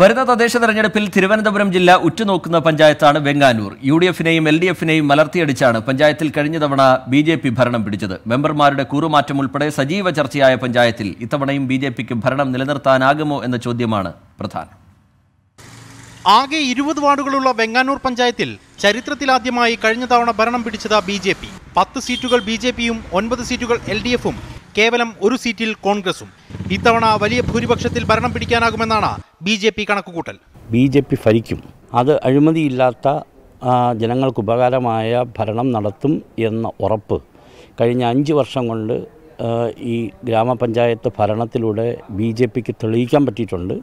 വരുന്ന തദ്ദേശ തെരഞ്ഞെടുപ്പിൽ തിരുവനന്തപുരം ജില്ല ഉറ്റുനോക്കുന്ന പഞ്ചായത്താണ് വെങ്ങാനൂർ യു ഡി എഫിനെയും എൽ ഡി എഫിനെയും മലർത്തിയടിച്ചാണ് പഞ്ചായത്തിൽ കഴിഞ്ഞ തവണ ബി ജെ പി ഭരണം പിടിച്ചത് മെമ്പർമാരുടെ കൂറുമാറ്റം ഉൾപ്പെടെ സജീവ ചർച്ചയായ പഞ്ചായത്തിൽ ഇത്തവണയും ബി ജെ പിക്ക് ഭരണം നിലനിർത്താനാകുമോ എന്ന ചോദ്യമാണ് പ്രധാനം ആകെ ഇരുപത് വാർഡുകളുള്ള വെങ്ങാനൂർ പഞ്ചായത്തിൽ ചരിത്രത്തിലാദ്യമായി കഴിഞ്ഞ തവണ ഭരണം പിടിച്ചത് ബി ജെ പി പത്ത് സീറ്റുകൾ ബി ജെ പിയും ഒൻപത് സീറ്റുകൾ എൽ ഡി എഫും കേവലം ഒരു സീറ്റിൽ കോൺഗ്രസും ഇത്തവണ വലിയ ഭൂരിപക്ഷത്തിൽ ഭരണം പിടിക്കാനാകുമെന്നാണ് ബി ജെ പി കണക്കുകൂട്ടൽ ബി ജെ പി ഭരിക്കും അത് അഴിമതിയില്ലാത്ത ജനങ്ങൾക്ക് ഉപകാരമായ ഭരണം നടത്തും എന്ന ഉറപ്പ് കഴിഞ്ഞ അഞ്ച് വർഷം കൊണ്ട് ഈ ഗ്രാമപഞ്ചായത്ത് ഭരണത്തിലൂടെ ബി ജെ പിക്ക് തെളിയിക്കാൻ പറ്റിയിട്ടുണ്ട്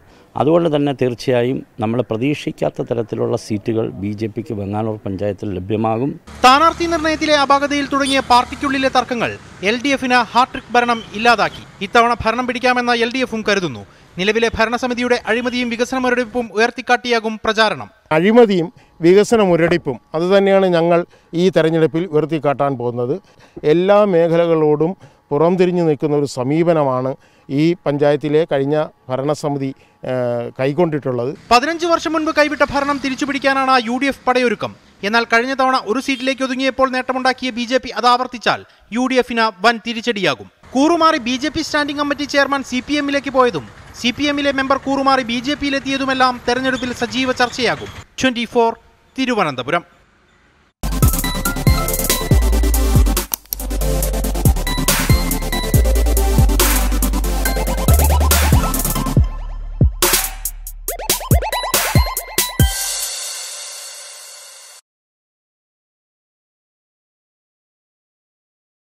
അതുകൊണ്ട് തന്നെ തീർച്ചയായും നമ്മൾ പ്രതീക്ഷിക്കാത്ത തരത്തിലുള്ള സീറ്റുകൾ ബി ജെ പിക്ക് വെങ്ങാനൂർ പഞ്ചായത്തിൽ ലഭ്യമാകും സ്ഥാനാർത്ഥി നിർണയത്തിലെ അപാകതയിൽ തുടങ്ങിയ പാർട്ടിക്കുള്ളിലെ തർക്കങ്ങൾ എൽ ഡി എഫിന് ഹാട്രിക് ഭരണം ഇല്ലാതാക്കി ഇത്തവണ ഭരണം പിടിക്കാമെന്ന എൽ ഡി എഫും കരുതുന്നു നിലവിലെ ഭരണസമിതിയുടെ അഴിമതിയും വികസന മുരടിപ്പും ഉയർത്തിക്കാട്ടിയാകും പ്രചാരണം അഴിമതിയും വികസന മുരടിപ്പും അതുതന്നെയാണ് ഞങ്ങൾ ഈ തെരഞ്ഞെടുപ്പിൽ ഉയർത്തിക്കാട്ടാൻ പോകുന്നത് എല്ലാ മേഖലകളോടും പുറംതിരിഞ്ഞു നിൽക്കുന്ന ഒരു സമീപനമാണ് ഈ പഞ്ചായത്തിലെ കഴിഞ്ഞ ഭരണസമിതി കൈക്കൊണ്ടിട്ടുള്ളത് പതിനഞ്ച് വർഷം മുൻപ് കൈവിട്ട ഭരണം തിരിച്ചുപിടിക്കാനാണ് യു ഡി എഫ് പടയൊരുക്കം എന്നാൽ കഴിഞ്ഞ തവണ ഒരു സീറ്റിലേക്ക് ഒതുങ്ങിയപ്പോൾ നേട്ടമുണ്ടാക്കിയ ബി ജെ പി അത് ആവർത്തിച്ചാൽ യു ഡി എഫിന് വൻ തിരിച്ചടിയാകും കൂറുമാറി B J P standing committee chairman C P എമ്മിലേക്ക് പോയതും സി പി എമ്മിലെ മെമ്പർ കൂറുമാറി ബി ജെ പിയിലെത്തിയതുമെല്ലാം തെരഞ്ഞെടുപ്പിൽ സജീവ ചർച്ചയാകും ട്വന്റി തിരുവനന്തപുരം